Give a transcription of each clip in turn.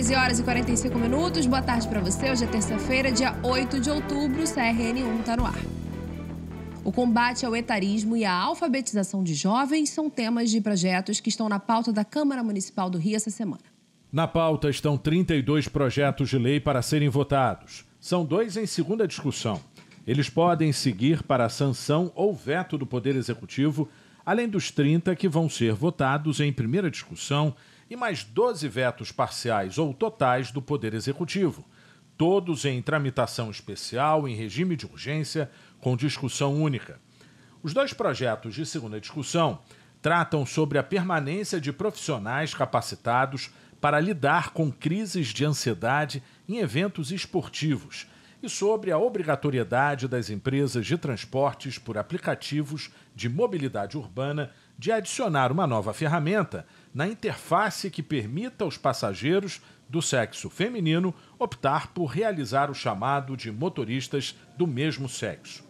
13 horas e 45 minutos. Boa tarde para você. Hoje é terça-feira, dia 8 de outubro. CRN1 está no ar. O combate ao etarismo e a alfabetização de jovens são temas de projetos que estão na pauta da Câmara Municipal do Rio essa semana. Na pauta estão 32 projetos de lei para serem votados. São dois em segunda discussão. Eles podem seguir para sanção ou veto do Poder Executivo além dos 30 que vão ser votados em primeira discussão e mais 12 vetos parciais ou totais do Poder Executivo, todos em tramitação especial, em regime de urgência, com discussão única. Os dois projetos de segunda discussão tratam sobre a permanência de profissionais capacitados para lidar com crises de ansiedade em eventos esportivos e sobre a obrigatoriedade das empresas de transportes por aplicativos de mobilidade urbana de adicionar uma nova ferramenta na interface que permita aos passageiros do sexo feminino optar por realizar o chamado de motoristas do mesmo sexo.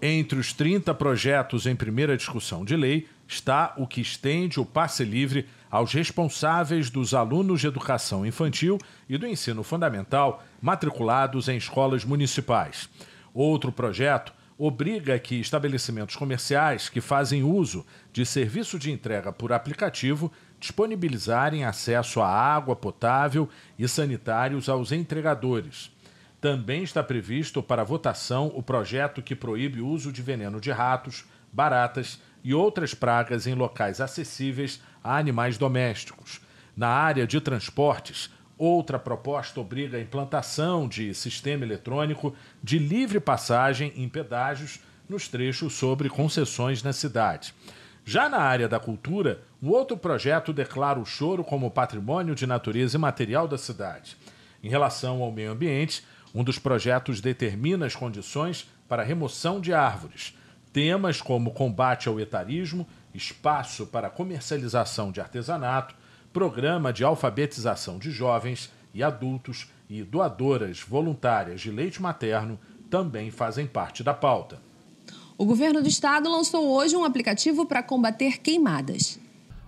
Entre os 30 projetos em primeira discussão de lei, está o que estende o passe livre aos responsáveis dos alunos de educação infantil e do ensino fundamental matriculados em escolas municipais. Outro projeto obriga que estabelecimentos comerciais que fazem uso de serviço de entrega por aplicativo disponibilizarem acesso à água potável e sanitários aos entregadores. Também está previsto para votação o projeto que proíbe o uso de veneno de ratos, baratas, e outras pragas em locais acessíveis a animais domésticos. Na área de transportes, outra proposta obriga a implantação de sistema eletrônico de livre passagem em pedágios nos trechos sobre concessões na cidade. Já na área da cultura, um outro projeto declara o choro como patrimônio de natureza imaterial da cidade. Em relação ao meio ambiente, um dos projetos determina as condições para remoção de árvores. Temas como combate ao etarismo, espaço para comercialização de artesanato, programa de alfabetização de jovens e adultos e doadoras voluntárias de leite materno também fazem parte da pauta. O governo do estado lançou hoje um aplicativo para combater queimadas.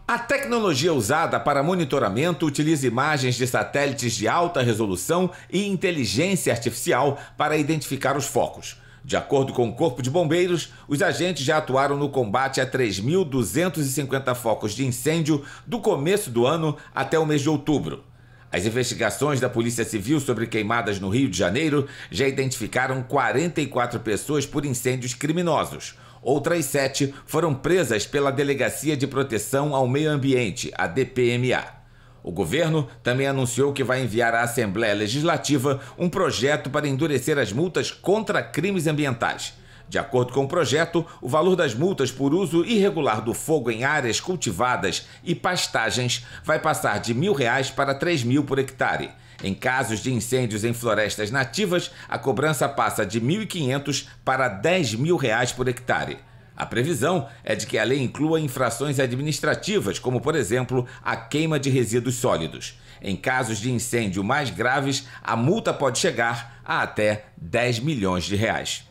A tecnologia usada para monitoramento utiliza imagens de satélites de alta resolução e inteligência artificial para identificar os focos. De acordo com o Corpo de Bombeiros, os agentes já atuaram no combate a 3.250 focos de incêndio do começo do ano até o mês de outubro. As investigações da Polícia Civil sobre queimadas no Rio de Janeiro já identificaram 44 pessoas por incêndios criminosos. Outras sete foram presas pela Delegacia de Proteção ao Meio Ambiente, a DPMA. O governo também anunciou que vai enviar à Assembleia Legislativa um projeto para endurecer as multas contra crimes ambientais. De acordo com o projeto, o valor das multas por uso irregular do fogo em áreas cultivadas e pastagens vai passar de mil reais para três mil por hectare. Em casos de incêndios em florestas nativas, a cobrança passa de 1.500 para R$ mil reais por hectare. A previsão é de que a lei inclua infrações administrativas, como, por exemplo, a queima de resíduos sólidos. Em casos de incêndio mais graves, a multa pode chegar a até 10 milhões de reais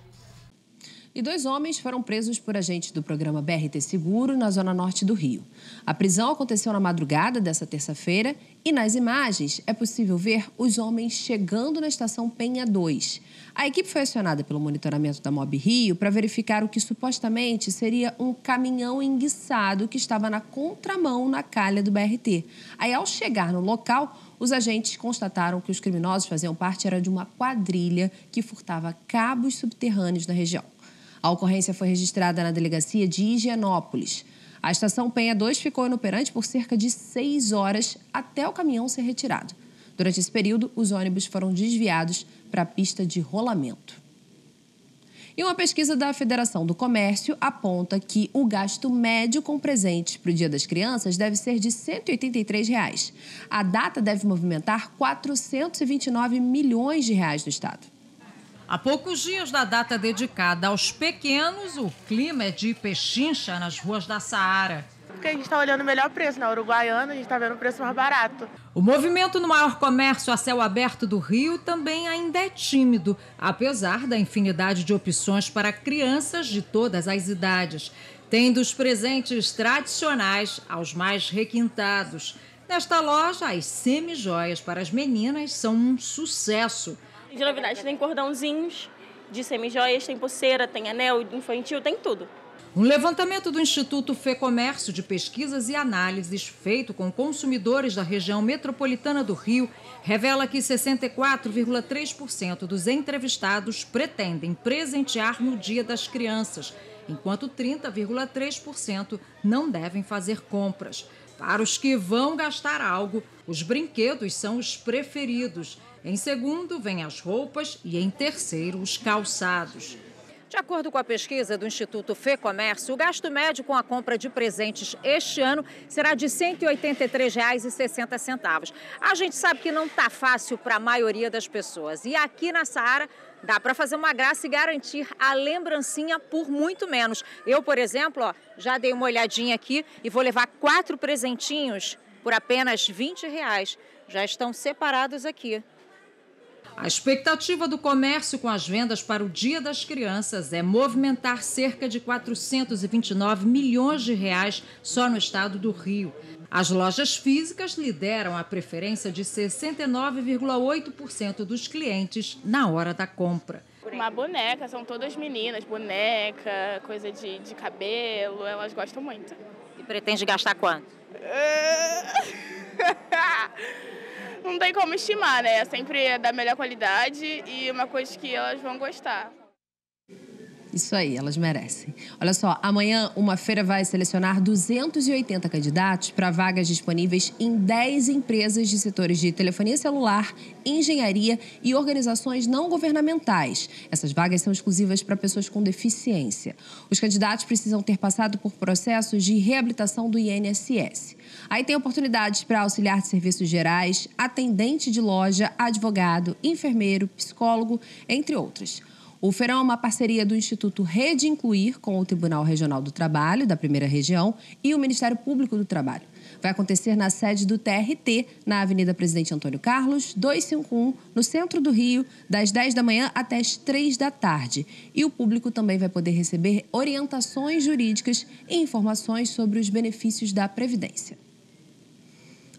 e dois homens foram presos por agente do programa BRT Seguro na zona norte do Rio. A prisão aconteceu na madrugada dessa terça-feira e nas imagens é possível ver os homens chegando na estação Penha 2. A equipe foi acionada pelo monitoramento da Mob Rio para verificar o que supostamente seria um caminhão enguiçado que estava na contramão na calha do BRT. Aí, ao chegar no local, os agentes constataram que os criminosos faziam parte era de uma quadrilha que furtava cabos subterrâneos na região. A ocorrência foi registrada na delegacia de Higienópolis. A estação Penha 2 ficou inoperante por cerca de seis horas até o caminhão ser retirado. Durante esse período, os ônibus foram desviados para a pista de rolamento. E uma pesquisa da Federação do Comércio aponta que o gasto médio com presentes para o Dia das Crianças deve ser de R$ 183. Reais. A data deve movimentar 429 milhões de reais no estado. Há poucos dias da data dedicada aos pequenos, o clima é de pechincha nas ruas da Saara. Porque a gente está olhando o melhor preço na né? Uruguaiana, a gente está vendo o preço mais barato. O movimento no maior comércio a céu aberto do Rio também ainda é tímido, apesar da infinidade de opções para crianças de todas as idades. Tem dos presentes tradicionais aos mais requintados. Nesta loja, as semijoias para as meninas são um sucesso de novidades. Tem cordãozinhos de semijoias, tem pulseira, tem anel infantil, tem tudo. Um levantamento do Instituto Fê Comércio de Pesquisas e Análises, feito com consumidores da região metropolitana do Rio, revela que 64,3% dos entrevistados pretendem presentear no Dia das Crianças, enquanto 30,3% não devem fazer compras. Para os que vão gastar algo, os brinquedos são os preferidos em segundo, vêm as roupas e, em terceiro, os calçados. De acordo com a pesquisa do Instituto Fê Comércio, o gasto médio com a compra de presentes este ano será de R$ 183,60. A gente sabe que não está fácil para a maioria das pessoas. E aqui na Saara dá para fazer uma graça e garantir a lembrancinha por muito menos. Eu, por exemplo, ó, já dei uma olhadinha aqui e vou levar quatro presentinhos por apenas R$ 20 reais. Já estão separados aqui. A expectativa do comércio com as vendas para o Dia das Crianças é movimentar cerca de 429 milhões de reais só no estado do Rio. As lojas físicas lideram a preferência de 69,8% dos clientes na hora da compra. Uma boneca, são todas meninas, boneca, coisa de, de cabelo, elas gostam muito. E pretende gastar quanto? não tem como estimar, né? É sempre é da melhor qualidade e uma coisa que elas vão gostar. Isso aí, elas merecem. Olha só, amanhã uma feira vai selecionar 280 candidatos para vagas disponíveis em 10 empresas de setores de telefonia celular, engenharia e organizações não governamentais. Essas vagas são exclusivas para pessoas com deficiência. Os candidatos precisam ter passado por processos de reabilitação do INSS. Aí tem oportunidades para auxiliar de serviços gerais, atendente de loja, advogado, enfermeiro, psicólogo, entre outras. O ferão é uma parceria do Instituto Rede Incluir com o Tribunal Regional do Trabalho da Primeira Região e o Ministério Público do Trabalho. Vai acontecer na sede do TRT, na Avenida Presidente Antônio Carlos, 251, no centro do Rio, das 10 da manhã até as 3 da tarde. E o público também vai poder receber orientações jurídicas e informações sobre os benefícios da Previdência.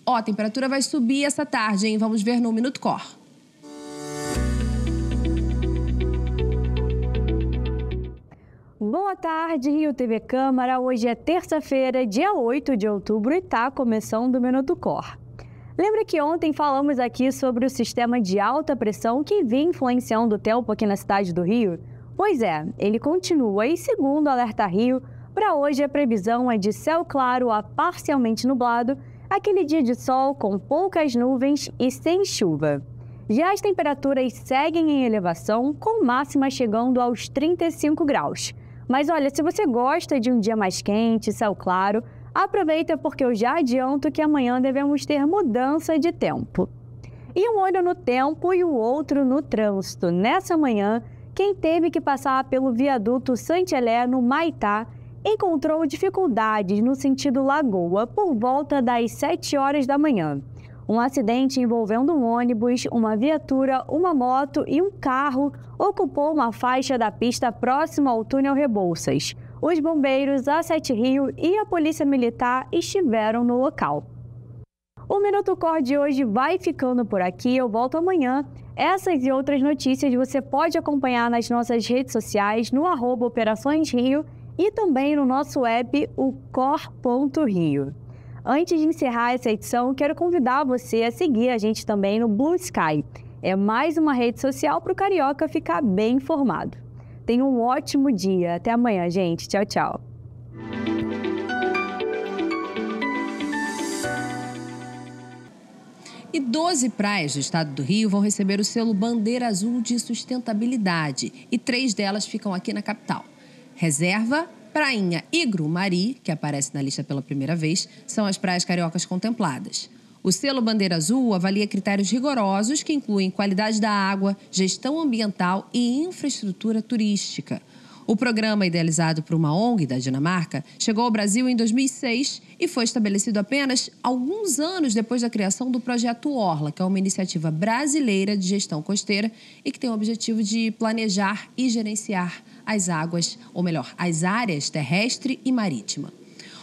Ó, oh, a temperatura vai subir essa tarde, hein? Vamos ver no Minuto Cor. Boa tarde, Rio TV Câmara. Hoje é terça-feira, dia 8 de outubro e está começando o Minuto Cor. Lembra que ontem falamos aqui sobre o sistema de alta pressão que vem influenciando o tempo aqui na cidade do Rio? Pois é, ele continua e segundo o Alerta Rio, para hoje a previsão é de céu claro a parcialmente nublado, aquele dia de sol com poucas nuvens e sem chuva. Já as temperaturas seguem em elevação, com máxima chegando aos 35 graus. Mas olha, se você gosta de um dia mais quente, céu claro, aproveita porque eu já adianto que amanhã devemos ter mudança de tempo. E um olho no tempo e o outro no trânsito. Nessa manhã, quem teve que passar pelo viaduto Santelé, no Maitá, encontrou dificuldades no sentido Lagoa por volta das 7 horas da manhã. Um acidente envolvendo um ônibus, uma viatura, uma moto e um carro ocupou uma faixa da pista próxima ao túnel Rebouças. Os bombeiros, a Sete Rio e a Polícia Militar estiveram no local. O Minuto Cor de hoje vai ficando por aqui. Eu volto amanhã. Essas e outras notícias você pode acompanhar nas nossas redes sociais, no arroba Operações Rio e também no nosso app, o cor.rio. Antes de encerrar essa edição, quero convidar você a seguir a gente também no Blue Sky. É mais uma rede social para o carioca ficar bem informado. Tenha um ótimo dia. Até amanhã, gente. Tchau, tchau. E 12 praias do estado do Rio vão receber o selo Bandeira Azul de Sustentabilidade. E três delas ficam aqui na capital. Reserva, Prainha e Grumari, que aparece na lista pela primeira vez, são as praias cariocas contempladas. O selo Bandeira Azul avalia critérios rigorosos que incluem qualidade da água, gestão ambiental e infraestrutura turística. O programa, idealizado por uma ONG da Dinamarca, chegou ao Brasil em 2006 e foi estabelecido apenas alguns anos depois da criação do Projeto Orla, que é uma iniciativa brasileira de gestão costeira e que tem o objetivo de planejar e gerenciar as águas, ou melhor, as áreas terrestre e marítima.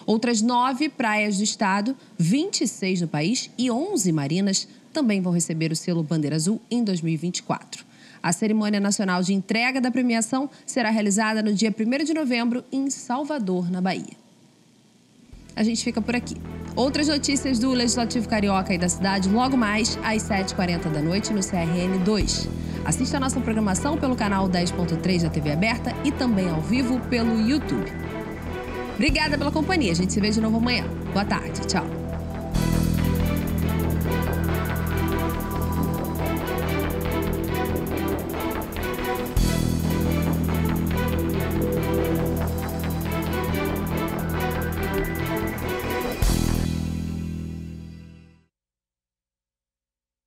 Outras nove praias do estado, 26 no país e 11 marinas também vão receber o selo Bandeira Azul em 2024. A cerimônia nacional de entrega da premiação será realizada no dia 1 de novembro em Salvador, na Bahia. A gente fica por aqui. Outras notícias do Legislativo Carioca e da cidade logo mais às 7h40 da noite no CRN 2. Assista a nossa programação pelo canal 10.3 da TV Aberta e também ao vivo pelo YouTube. Obrigada pela companhia. A gente se vê de novo amanhã. Boa tarde. Tchau.